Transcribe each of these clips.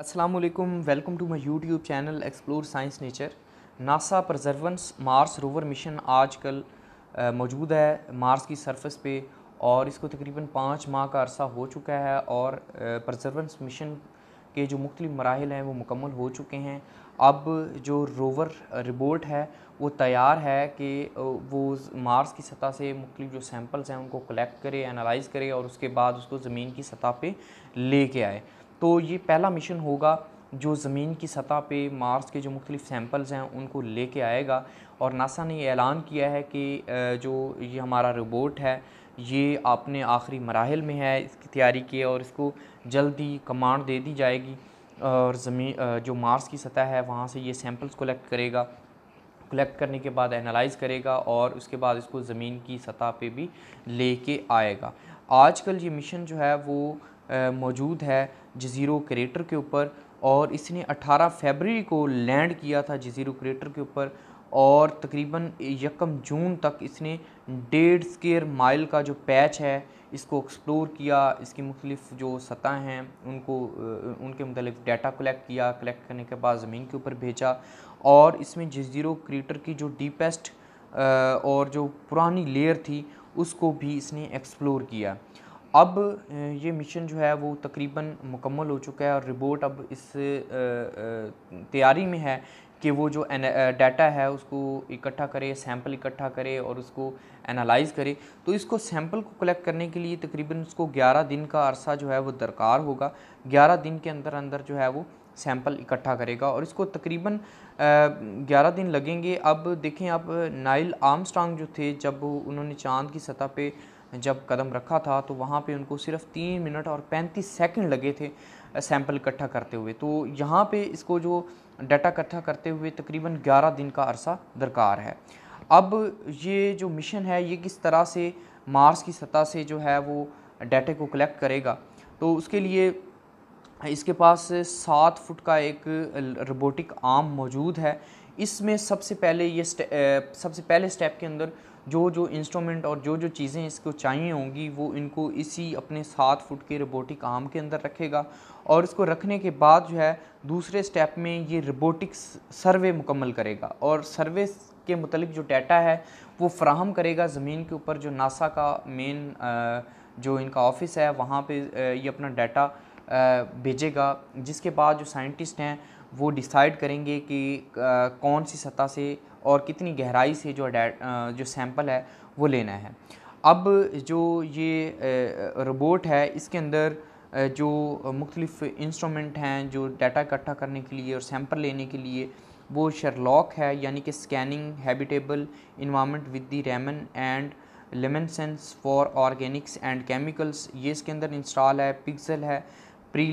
Aslam welcome to my YouTube channel explore science nature NASA perseverance Mars rover mission आजकल मौजूद है Mars की surface पे और इसको तकरीबन पाँच माह का अरसा हो चुका है और प्रजर्वेंस मिशन के जो मुख्तलि मराहल हैं वो मुकम्मल हो चुके हैं अब जो रोवर रिबोट है वो तैयार है कि वो मार्स की सतह से मुख्तलिफ जो सैम्पल्स हैं उनको कलेक्ट करे एनालाइज़ करे और उसके बाद उसको ज़मीन की सतह पे ले आए तो ये पहला मिशन होगा जो ज़मीन की सतह पे मार्स के जो मुख्तलिफ सैम्पल्स हैं उनको लेके आएगा और नासा ने ऐलान किया है कि जो ये हमारा रोबोट है ये आपने आखिरी मराहल में है इसकी तैयारी की और इसको जल्दी कमांड दे दी जाएगी और ज़मीन जो मार्स की सतह है वहाँ से ये सैम्पल्स कलेक्ट करेगा कलेक्ट करने के बाद एनालाइज करेगा और उसके बाद इसको ज़मीन की सतह पे भी लेके आएगा आजकल ये मिशन जो है वो मौजूद है जज़ीरो क्रेटर के ऊपर और इसने 18 फरवरी को लैंड किया था जज़ीरो क्रेटर के ऊपर और तकरीबन यकम जून तक इसने डेढ़ स्केयर माइल का जो पैच है इसको एक्सप्लोर किया इसकी मुख्तलिफ जो सतह हैं उनको उनके मतलब डाटा कलेक्ट किया कलेक्ट करने के बाद ज़मीन के ऊपर भेजा और इसमें जजीरो क्रीटर की जो डीपेस्ट और जो पुरानी लेयर थी उसको भी इसने एक्सप्लोर किया अब ये मिशन जो है वो तकरीबन मुकम्मल हो चुका है और रिबोट अब इस तैयारी में है कि वो जो डाटा है उसको इकट्ठा करे सैंपल इकट्ठा करे और उसको एनालाइज करे तो इसको सैंपल को कलेक्ट करने के लिए तकरीबन उसको 11 दिन का अरसा जो है वो दरकार होगा 11 दिन के अंदर अंदर जो है वो सैंपल इकट्ठा करेगा और इसको तकरीबन 11 दिन लगेंगे अब देखें आप नाइल आर्मस्ट्रांग जो थे जब उन्होंने चाँद की सतह पर जब कदम रखा था तो वहाँ पे उनको सिर्फ तीन मिनट और पैंतीस सेकंड लगे थे सैंपल इकट्ठा करते हुए तो यहाँ पे इसको जो डाटा इकट्ठा करते हुए तकरीबन 11 दिन का अरसा दरकार है अब ये जो मिशन है ये किस तरह से मार्स की सतह से जो है वो डाटे को कलेक्ट करेगा तो उसके लिए इसके पास सात फुट का एक रोबोटिक आर्म मौजूद है इसमें सबसे पहले ये सबसे पहले स्टेप के अंदर जो जो इंस्ट्रूमेंट और जो जो चीज़ें इसको चाहिए होंगी वो इनको इसी अपने सात फुट के रोबोटिक आर्म के अंदर रखेगा और इसको रखने के बाद जो है दूसरे स्टेप में ये रोबोटिक सर्वे मुकम्मल करेगा और सर्वे के मतलब जो डाटा है वो फ्राहम करेगा ज़मीन के ऊपर जो नासा का मेन जो इनका ऑफिस है वहाँ पर ये अपना डाटा भेजेगा जिसके बाद जो साइंटिस्ट हैं वो डिसाइड करेंगे कि कौन सी सतह से और कितनी गहराई से जो जो सैम्पल है वो लेना है अब जो ये रोबोट है इसके अंदर जो मुख्तलिफ़ इंस्ट्रूमेंट हैं जो डाटा इकट्ठा करने के लिए और सैम्पल लेने के लिए वो शर्लॉक है यानी कि scanning habitable environment with the Raman and luminescence for organics and chemicals ये इसके अंदर इंस्टॉल है पिक्सल है pre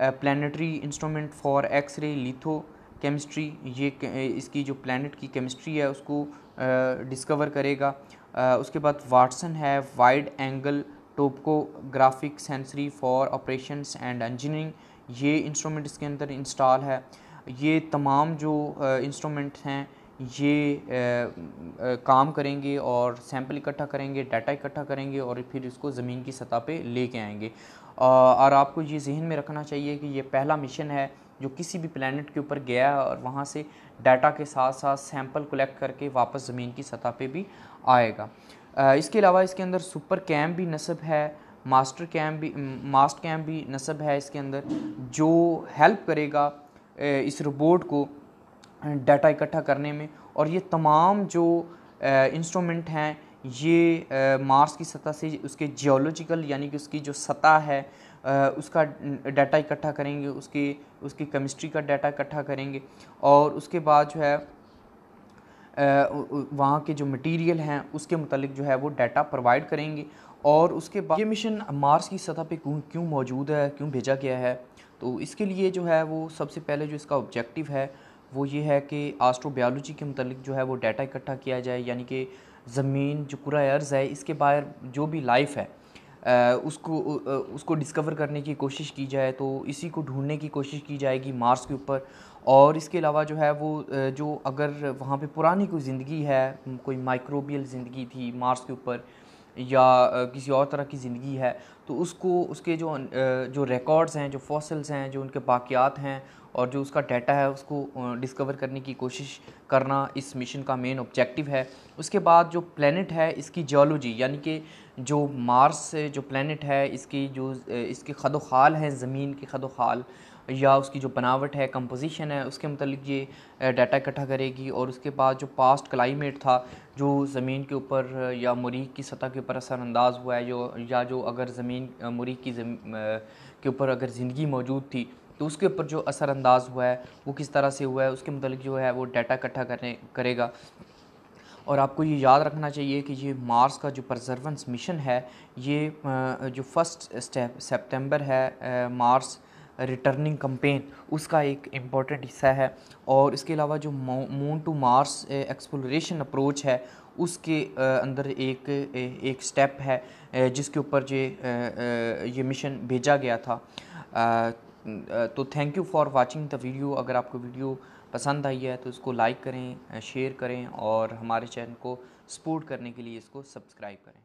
planetary instrument for X-ray lithochemistry ये इसकी जो प्लानट की केमिस्ट्री है उसको डिस्कवर करेगा उसके बाद वाटसन है wide angle topographic sensory for operations and engineering ये इंस्ट्रूमेंट इसके अंदर इंस्टॉल है ये तमाम जो इंस्ट्रूमेंट हैं ये आ, आ, काम करेंगे और सैंपल इकट्ठा करेंगे डाटा इकट्ठा करेंगे और फिर इसको ज़मीन की सतह पे लेके आएंगे आएँगे और आपको ये जहन में रखना चाहिए कि ये पहला मिशन है जो किसी भी प्लानट के ऊपर गया है और वहाँ से डाटा के साथ साथ सैंपल कलेक्ट करके वापस ज़मीन की सतह पे भी आएगा आ, इसके अलावा इसके अंदर सुपर कैम भी नस्ब है मास्टर कैम भी मास्ट कैम भी नस्ब है इसके अंदर जो हेल्प करेगा इस रोबोट को डाटा इकट्ठा करने में और ये तमाम जो इंस्ट्रूमेंट हैं ये मार्स की सतह से उसके जियोलॉजिकल यानी कि उसकी जो सतह है उसका डाटा इकट्ठा करेंगे उसके उसकी केमिस्ट्री का डाटा इकट्ठा करेंगे और उसके बाद जो है वहाँ के जो मटेरियल हैं उसके मतलब जो है वो डाटा प्रोवाइड करेंगे और उसके बाद ये मिशन मार्स की सतह पे क्यों क्यों मौजूद है क्यों भेजा गया है तो इसके लिए जो है वो सबसे पहले जो इसका ऑब्जेक्टिव है वो ये है कि आस्ट्रोबायोलॉजी के मतलब जो है वो डाटा इकट्ठा किया जाए यानी कि ज़मीन जो कुरा अर्ज़ है इसके बाहर जो भी लाइफ है उसको उसको डिस्कवर करने की कोशिश की जाए तो इसी को ढूंढने की कोशिश की जाएगी मार्स के ऊपर और इसके अलावा जो है वो जो अगर वहाँ पे पुरानी कोई ज़िंदगी है कोई माइक्रोबियल ज़िंदगी थी मार्स के ऊपर या किसी और तरह की ज़िंदगी है तो उसको उसके जो जो रिकॉर्ड्स हैं जो फॉसल्स हैं जो उनके बाक़ियात हैं और जो उसका डाटा है उसको डिस्कवर करने की कोशिश करना इस मिशन का मेन ऑब्जेक्टिव है उसके बाद जो प्लानट है इसकी जियोलॉजी यानी कि जो मार्स से जो प्लानट है इसकी जो इसके खदो खाल हैं ज़मीन के खदो खाल या उसकी जो बनावट है कंपोजिशन है उसके मतलब ये डाटा इकट्ठा करेगी और उसके बाद जो पास्ट क्लाइमेट था जो ज़मीन के ऊपर या मुरीक की सतह के ऊपर असरानंदाज हुआ है जो या जो अगर ज़मीन मुरीक की के ऊपर अगर ज़िंदगी मौजूद थी तो उसके ऊपर जो असरअंदाज हुआ है वो किस तरह से हुआ है उसके मतलब जो है वो डाटा इकट्ठा करने करेगा और आपको ये याद रखना चाहिए कि ये मार्स का जो प्रजर्वेंस मिशन है ये जो फर्स्ट स्टेप है मार्स रिटर्निंग कम्पेन उसका एक इम्पॉर्टेंट हिस्सा है और इसके अलावा जो moon to Mars exploration approach है उसके अंदर एक एक स्टेप है जिसके ऊपर ये ये मिशन भेजा गया था तो thank you for watching the video अगर आपको वीडियो पसंद आई है तो इसको लाइक करें शेयर करें और हमारे चैनल को सपोर्ट करने के लिए इसको सब्सक्राइब करें